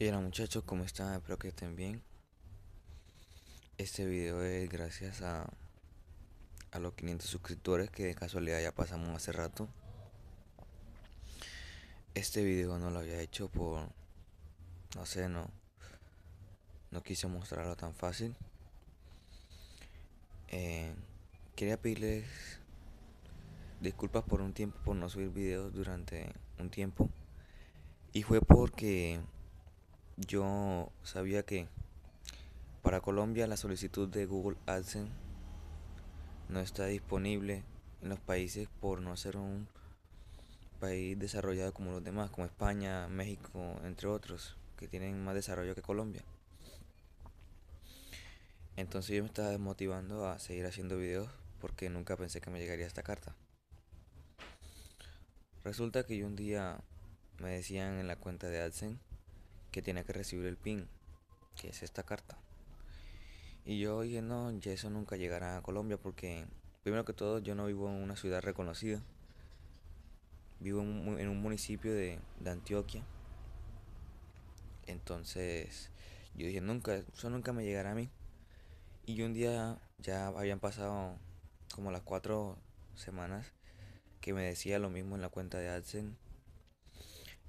Y hola muchachos, ¿cómo están? Espero que estén bien. Este video es gracias a, a los 500 suscriptores que de casualidad ya pasamos hace rato. Este video no lo había hecho por... No sé, no... No quise mostrarlo tan fácil. Eh, quería pedirles disculpas por un tiempo por no subir videos durante un tiempo. Y fue porque yo sabía que para Colombia la solicitud de Google AdSense no está disponible en los países por no ser un país desarrollado como los demás, como España, México, entre otros, que tienen más desarrollo que Colombia. Entonces yo me estaba desmotivando a seguir haciendo videos porque nunca pensé que me llegaría esta carta. Resulta que yo un día me decían en la cuenta de AdSense que que recibir el pin, que es esta carta. Y yo dije, no, ya eso nunca llegará a Colombia porque, primero que todo, yo no vivo en una ciudad reconocida. Vivo en un, municipio de, de, Antioquia. Entonces, yo dije, nunca, eso nunca me llegará a mí. Y un día ya habían pasado como las cuatro semanas que me decía lo mismo en la cuenta de AdSense.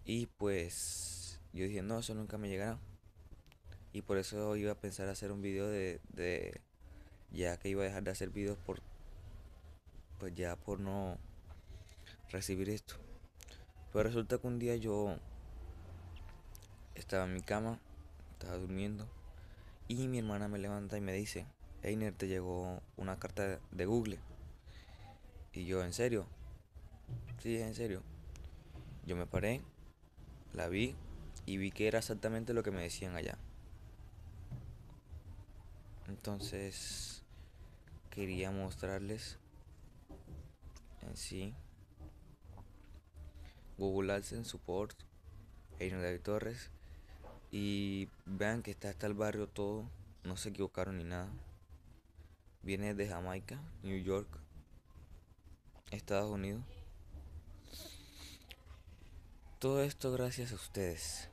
Y pues yo dije, no, eso nunca me llegará. Y por eso iba a pensar hacer un video de, ya que iba a dejar de hacer videos por, pues ya por no recibir esto. Pero resulta que un día yo estaba en mi cama, estaba durmiendo, y mi hermana me levanta y me dice, Einer, te llegó una carta de Google. Y yo, ¿en serio? Sí, en serio. Yo me paré, la vi, y vi que era exactamente lo que me decían allá. Entonces quería mostrarles en sí Google AdSense Support, Eino de Torres y vean que está hasta el barrio todo, no se equivocaron ni nada. Viene de Jamaica, New York, Estados Unidos. Todo esto gracias a ustedes.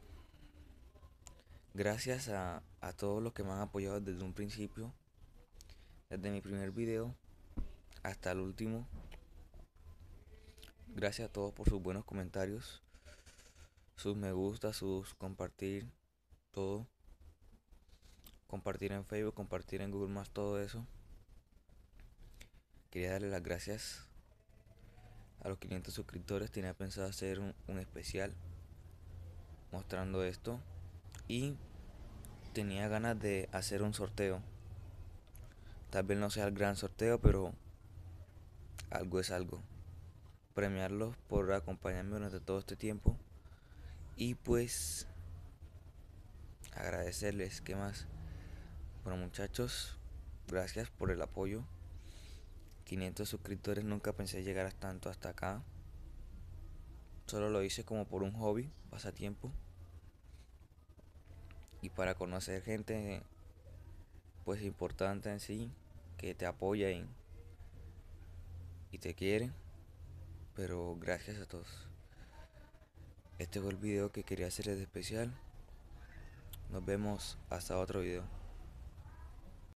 Gracias a, a todos los que me han apoyado desde un principio, desde mi primer video hasta el último. Gracias a todos por sus buenos comentarios, sus me gusta, sus compartir, todo. Compartir en Facebook, compartir en Google Más, todo eso. Quería darle las gracias a los 500 suscriptores. Tenía pensado hacer un, un especial mostrando esto. Y tenía ganas de hacer un sorteo. Tal vez no sea el gran sorteo, pero algo es algo. Premiarlos por acompañarme durante todo este tiempo. Y pues agradecerles, ¿qué más? Bueno muchachos, gracias por el apoyo. 500 suscriptores, nunca pensé llegar tanto hasta acá. Solo lo hice como por un hobby, pasatiempo y para conocer gente pues importante en sí que te apoya y, te quiere pero gracias a todos este fue el video que quería hacer de especial nos vemos hasta otro video